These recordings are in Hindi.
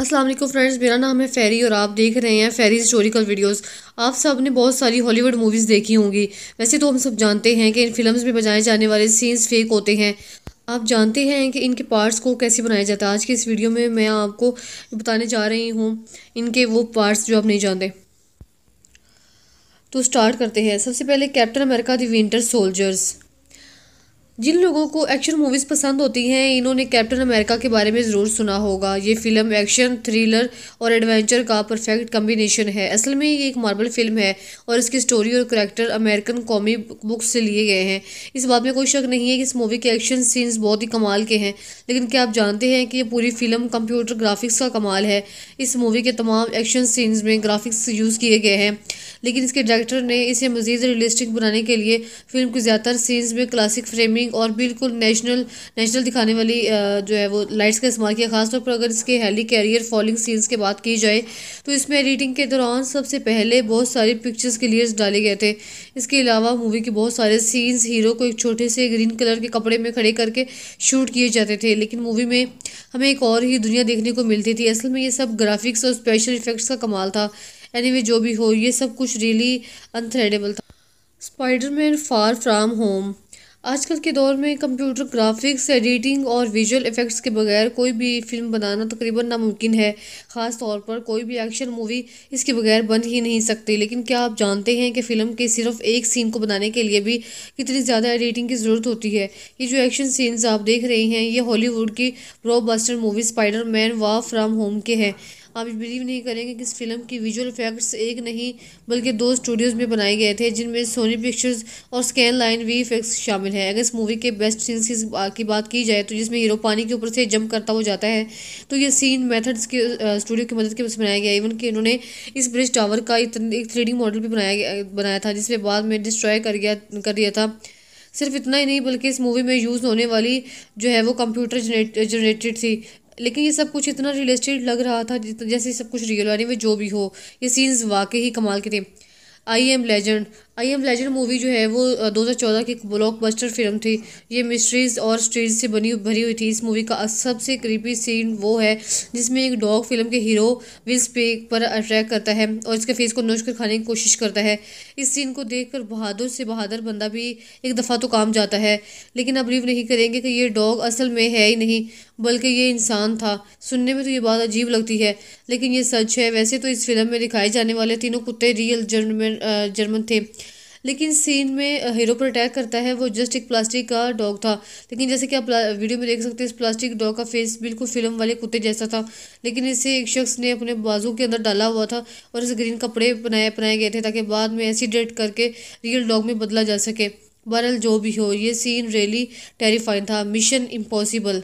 असलम फ्रेंड्स मेरा नाम है फ़ेरी और आप देख रहे हैं फ़ेरी हिस्टोरिकल वीडियोस आप सब ने बहुत सारी हॉलीवुड मूवीज़ देखी होंगी वैसे तो हम सब जानते हैं कि इन फिल्म्स में बजाए जाने वाले सीन्स फेक होते हैं आप जानते हैं कि इनके पार्ट्स को कैसे बनाया जाता है आज के इस वीडियो में मैं आपको बताने जा रही हूँ इनके वो पार्ट्स जो आप नहीं जानते तो स्टार्ट करते हैं सबसे पहले Captain America the winter soldiers जिन लोगों को एक्शन मूवीज़ पसंद होती हैं इन्होंने कैप्टन अमेरिका के बारे में ज़रूर सुना होगा ये फिल्म एक्शन थ्रिलर और एडवेंचर का परफेक्ट कम्बिनेशन है असल में ये एक मार्बल फिल्म है और इसकी स्टोरी और करेक्टर अमेरिकन कॉमी बुक से लिए गए हैं इस बात में कोई शक नहीं है कि इस मूवी के एक्शन सीन्स बहुत ही कमाल के हैं लेकिन क्या आप जानते हैं कि ये पूरी फिल्म कंप्यूटर ग्राफिक्स का कमाल है इस मूवी के तमाम एक्शन सीन्स में ग्राफिक्स यूज़ किए गए हैं लेकिन इसके डायरेक्टर ने इसे मज़ीद रियलिस्टिक बनाने के लिए फिल्म के ज़्यादातर सीन्स में क्लासिक फ्रेमिंग और बिल्कुल नेशनल नेशनल दिखाने वाली जो है वो लाइट्स का इस्तेमाल किया खासतौर पर अगर इसके हेली कैरियर फॉलिंग सीन्स की बात की जाए तो इसमें एडिटिंग के दौरान सबसे पहले बहुत सारे पिक्चर्स के लिए डाले गए थे इसके अलावा मूवी के बहुत सारे सीन्स हीरो को एक छोटे से ग्रीन कलर के कपड़े में खड़े करके शूट किए जाते थे लेकिन मूवी में हमें एक और ही दुनिया देखने को मिलती थी असल में ये सब ग्राफिक्स और स्पेशल इफेक्ट्स का कमाल था एनीवे anyway, जो भी हो ये सब कुछ रियली अनथ्रेडेबल था स्पाइडरमैन फार फ्राम होम आजकल के दौर में कंप्यूटर ग्राफिक्स एडिटिंग और विजुअल इफ़ेक्ट्स के बगैर कोई भी फिल्म बनाना तकरीबन नामुमकिन है ख़ास तौर पर कोई भी एक्शन मूवी इसके बगैर बन ही नहीं सकती लेकिन क्या आप जानते हैं कि फ़िल्म के सिर्फ एक सीन को बनाने के लिए भी कितनी ज़्यादा एडिटिंग की ज़रूरत होती है ये जो एक्शन सीन्स आप देख रहे हैं ये हॉलीवुड की ब्लॉकबस्टर मूवी स्पाइडर मैन वा फ्राम होम के हैं आप बिलीव नहीं करेंगे कि इस फिल्म की विजुअल इफेक्ट्स एक नहीं बल्कि दो स्टूडियोज़ में बनाए गए थे जिनमें सोनी पिक्चर्स और स्कैन लाइन वी इफेक्ट्स शामिल हैं अगर इस मूवी के बेस्ट सीन्स की बात की जाए तो जिसमें हीरो पानी के ऊपर से जंप करता हुआ जाता है तो ये सीन मेथड्स के स्टूडियो की मदद के बस बनाया गया इवन कि इन्होंने इस ब्रिज टावर का एक थ्री मॉडल भी बनाया गया बनाया था जिसमें बाद में डिस्ट्रॉय कर गया कर दिया था सिर्फ इतना ही नहीं बल्कि इस मूवी में यूज़ होने वाली जो है वो कंप्यूटर जनरेटेड थी लेकिन ये सब कुछ इतना रियलिस्टिक लग रहा था जैसे सब कुछ रियल आने में जो भी हो ये सीन्स वाकई ही कमाल के थे I Am Legend I Am Legend movie जो है वो 2014 की ब्लॉकबस्टर फिल्म थी ये मिस्ट्रीज और स्ट्रीज से बनी भरी हुई थी इस मूवी का सबसे क्रीपी सीन वो है जिसमें एक डॉग फिल्म के हीरो विल स्पीक पर अट्रैक्ट करता है और इसके फेस को नोच कर खाने की कोशिश करता है इस सीन को देख कर बहादुर से बहादुर बंदा भी एक दफ़ा तो काम जाता है लेकिन अब बिलीव नहीं करेंगे कि ये डॉग असल में है ही नहीं बल्कि ये इंसान था सुनने में तो ये बात अजीब लगती है लेकिन ये सच है वैसे तो इस फिल्म में दिखाए जाने वाले तीनों कुत्ते रियल जर्मन जर्मन थे लेकिन सीन में हीरो पर अटैक करता है वो जस्ट एक प्लास्टिक का डॉग था लेकिन जैसे कि आप वीडियो में देख सकते हैं इस प्लास्टिक डॉग का फेस बिल्कुल फिल्म वाले कुत्ते जैसा था लेकिन इसे एक शख्स ने अपने बाजू के अंदर डाला हुआ था और इसे ग्रीन कपड़े बनाए बनाए गए थे ताकि बाद में डेट करके रियल डॉग में बदला जा सके बहरल जो भी हो ये सीन रियली टेरीफाइन था मिशन इम्पॉसिबल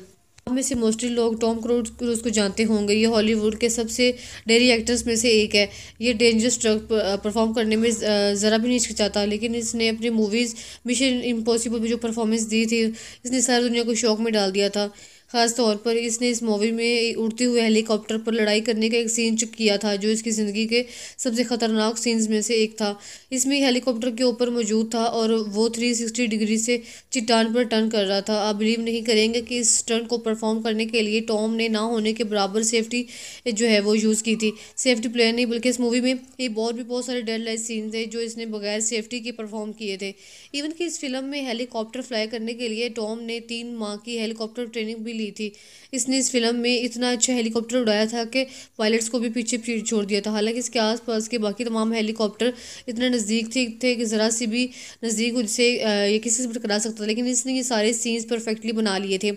में से मोस्टली लोग टॉम क्रूज क्रूज को जानते होंगे ये हॉलीवुड के सबसे डेरी एक्टर्स में से एक है ये डेंजरस ट्रक परफॉर्म करने में ज़रा भी नहीं हिचकिचाता लेकिन इसने अपनी मूवीज़ मिशन इम्पॉसिबल में जो परफॉर्मेंस दी थी इसने सारी दुनिया को शौक में डाल दिया था ख़ास तौर पर इसने इस मूवी में उड़ते हुए हेलीकॉप्टर पर लड़ाई करने का एक सीन चुक किया था जो इसकी ज़िंदगी के सबसे ख़तरनाक सीन्स में से एक था इसमें हेलीकॉप्टर के ऊपर मौजूद था और वो थ्री सिक्सटी डिग्री से चट्टान पर टर्न कर रहा था आप बिलीव नहीं करेंगे कि इस टर्न को परफॉर्म करने के लिए टॉम ने ना होने के बराबर सेफ्टी जो है वो यूज़ की थी सेफ्टी प्लान नहीं बल्कि इस मूवी में ये और भी बहुत सारे डेड लाइट सीन थे जो इसने बगैर सेफ्टी के परफॉर्म किए थे इवन कि इस फिल्म में हेलीकॉप्टर फ्लाई करने के लिए टॉम ने तीन माह की हेलीकॉप्टर ट्रेनिंग भी ली भी थी इसने इस फिल्म में इतना अच्छा हेलीकॉप्टर उड़ाया था कि पायलट्स को भी पीछे छोड़ दिया था हालांकि इसके आसपास के बाकी तमाम हेलीकॉप्टर इतने नज़दीक थे थे कि ज़रा सी भी नज़दीक उससे ये किसी से भी टकरा सकता था लेकिन इसने ये सारे सीन्स परफेक्टली बना लिए थे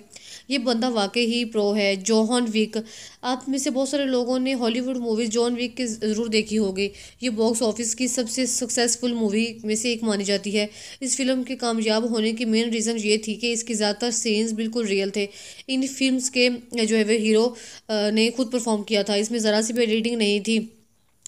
ये बंदा वाकई ही प्रो है जॉन विक आप में से बहुत सारे लोगों ने हॉलीवुड मूवीज़ जॉन विक की ज़रूर देखी होगी ये बॉक्स ऑफिस की सबसे सक्सेसफुल मूवी में से एक मानी जाती है इस फिल्म के कामयाब होने की मेन रीज़न ये थी कि इसके ज़्यादातर सीन्स बिल्कुल रियल थे इन फिल्म के जो है वे हीरो ने खुद परफॉर्म किया था इसमें ज़रा सी भी एडिटिंग नहीं थी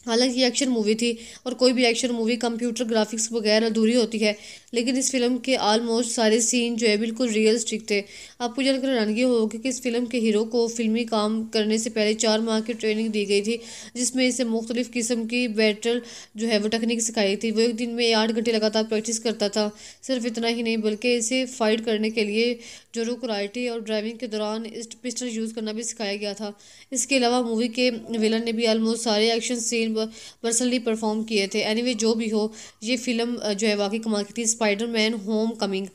हालांकि ये एक्शन मूवी थी और कोई भी एक्शन मूवी कंप्यूटर ग्राफिक्स वगैरह अधूरी होती है लेकिन इस फिल्म के आलमोस्ट सारे सीन जो है बिल्कुल रियलिस्टिक थे आपको जानकर हैरानगी होगी कि इस फिल्म के हीरो को फिल्मी काम करने से पहले चार माह की ट्रेनिंग दी गई थी जिसमें इसे मुख्तलिफ़ किस्म की बैटल जो है वो टेक्निक सिखाई थी वो एक दिन में आठ घंटे लगातार प्रैक्टिस करता था सिर्फ इतना ही नहीं बल्कि इसे फाइट करने के लिए जोरू कराटे और ड्राइविंग के दौरान पिस्टल यूज़ करना भी सिखाया गया था इसके अलावा मूवी के विलन ने भी आलमोस्ट सारे action scene action personally perform किए थे एनीवे anyway, जो भी हो ये फिल्म जो है वाकई कमाल की थी स्पाइडर मैन होम कमिंग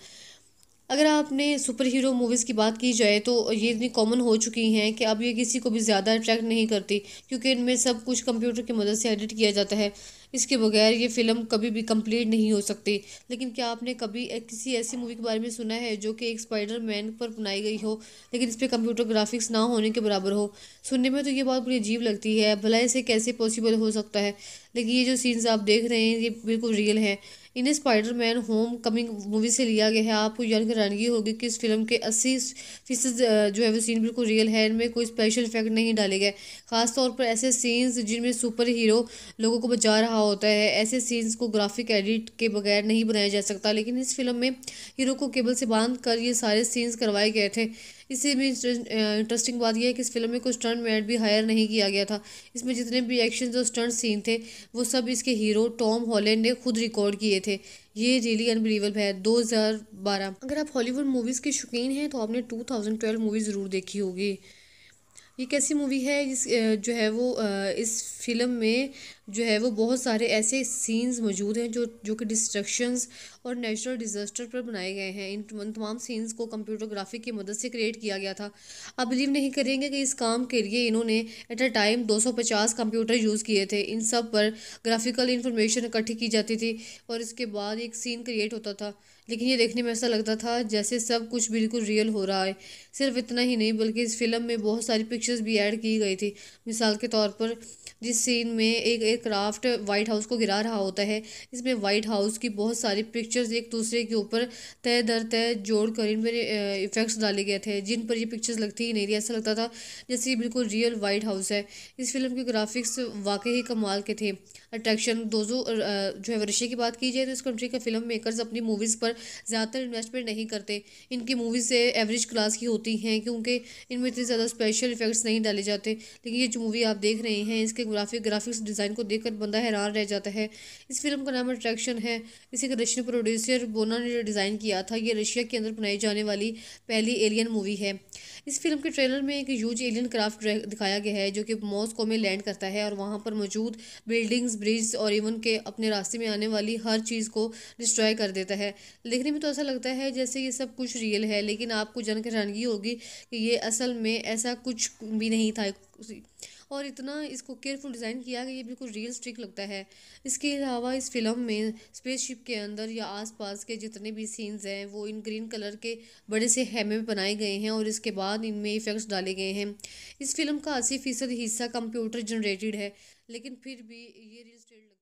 अगर आपने सुपर हीरो मूवीज़ की बात की जाए तो ये इतनी कॉमन हो चुकी हैं कि अब ये किसी को भी ज़्यादा अट्रैक्ट नहीं करती क्योंकि इनमें सब कुछ कंप्यूटर की मदद से एडिट किया जाता है इसके बगैर ये फ़िल्म कभी भी कंप्लीट नहीं हो सकती लेकिन क्या आपने कभी किसी ऐसी मूवी के बारे में सुना है जो कि एक स्पाइडर मैन पर बनाई गई हो लेकिन इस पर कंप्यूटर ग्राफिक्स ना होने के बराबर हो सुनने में तो ये बात बड़ी अजीब लगती है भला इसे कैसे पॉसिबल हो सकता है लेकिन ये जो सीन्स आप देख रहे हैं ये बिल्कुल रियल हैं इन्हें Spider Man Homecoming movie से लिया गया है आपको यंग हैरानगी होगी कि इस फिल्म के अस्सी फीसद जो है वो सीन बिल्कुल रियल है इनमें कोई स्पेशल इफेक्ट नहीं डाले गए खास तौर पर ऐसे सीन्स जिनमें सुपर हीरो लोगों को बचा रहा होता है ऐसे सीन्स को ग्राफिक एडिट के बगैर नहीं बनाया जा सकता लेकिन इस फिल्म में हीरो को केबल से बांध कर ये सारे सीन्स करवाए गए थे इससे भी इंटरेस्टिंग बात यह है कि इस फिल्म में कोई स्टंट मैट भी हायर नहीं किया गया था इसमें जितने भी एक्शन और स्टंट सीन थे वो सब इसके हीरो टॉम हॉलैंड ने खुद रिकॉर्ड किए थे ये रियली अनबिलीवल है 2012 अगर आप हॉलीवुड मूवीज़ के शौकीन हैं तो आपने 2012 मूवी ज़रूर देखी होगी ये कैसी मूवी है जिस जो है वो इस फिल्म में जो है वो बहुत सारे ऐसे सीन्स मौजूद हैं जो जो कि डिस्ट्रक्शंस और नेचुरल डिज़ास्टर पर बनाए गए हैं इन तमाम सीन्स को कंप्यूटर ग्राफिक की मदद से क्रिएट किया गया था आप बिलीव नहीं करेंगे कि इस काम के लिए इन्होंने at a time 250 computer use किए थे इन सब पर ग्राफिकल इंफॉर्मेशन इकट्ठी की जाती थी और इसके बाद एक सीन क्रिएट होता था लेकिन ये देखने में ऐसा लगता था जैसे सब कुछ बिल्कुल रियल हो रहा है सिर्फ इतना ही नहीं बल्कि इस फिल्म में बहुत सारी पिक्चर्स भी ऐड की गई थी मिसाल के तौर पर जिस सीन में एक एयरक्राफ्ट वाइट हाउस को गिरा रहा होता है इसमें वाइट हाउस की बहुत सारी पिक्चर्स एक दूसरे के ऊपर तय दर तय जोड़ कर इनमें इफ़ेक्ट्स डाले गए थे जिन पर ये पिक्चर्स लगती ही नहीं थी ऐसा लगता था जैसे ये बिल्कुल रियल वाइट हाउस है इस फिल्म के ग्राफिक्स वाकई ही कमाल के थे अट्रैक्शन दोजो जो है वर्षे की बात की जाए तो इस कंट्री के फिल्म मेकर्स अपनी मूवीज़ पर ज़्यादातर इन्वेस्टमेंट नहीं करते इनकी मूवीज़ एवरेज क्लास की होती हैं क्योंकि इनमें इतने ज़्यादा स्पेशल इफेक्ट्स नहीं डाले जाते लेकिन ये जो मूवी आप देख रहे हैं इसके ग्राफिक ग्राफिक्स डिज़ाइन को देखकर बंदा हैरान रह जाता है इस फिल्म का नाम अट्रैक्शन है इसे रशियन प्रोड्यूसर बोना ने डिज़ाइन किया था ये रशिया के अंदर बनाई जाने वाली पहली एलियन मूवी है इस फिल्म के ट्रेलर में एक यूज एलियन क्राफ्ट दिखाया गया है जो कि मॉस्को में लैंड करता है और वहाँ पर मौजूद बिल्डिंग्स ब्रिज और इवन के अपने रास्ते में आने वाली हर चीज़ को डिस्ट्रॉय कर देता है देखने में तो ऐसा लगता है जैसे ये सब कुछ रियल है लेकिन आपको जानकर हैरानगी होगी कि ये असल में ऐसा कुछ भी नहीं था और इतना इसको केयरफुल डिज़ाइन किया कि ये बिल्कुल रियल स्ट्रिक लगता है इसके अलावा इस फिल्म में स्पेसशिप के अंदर या आसपास के जितने भी सीन्स हैं वो इन ग्रीन कलर के बड़े से हेमे में बनाए गए हैं और इसके बाद इनमें इफ़ेक्ट्स डाले गए हैं इस फिल्म का अस्सी फ़ीसद हिस्सा कंप्यूटर जनरेटेड है लेकिन फिर भी ये रियल स्टेट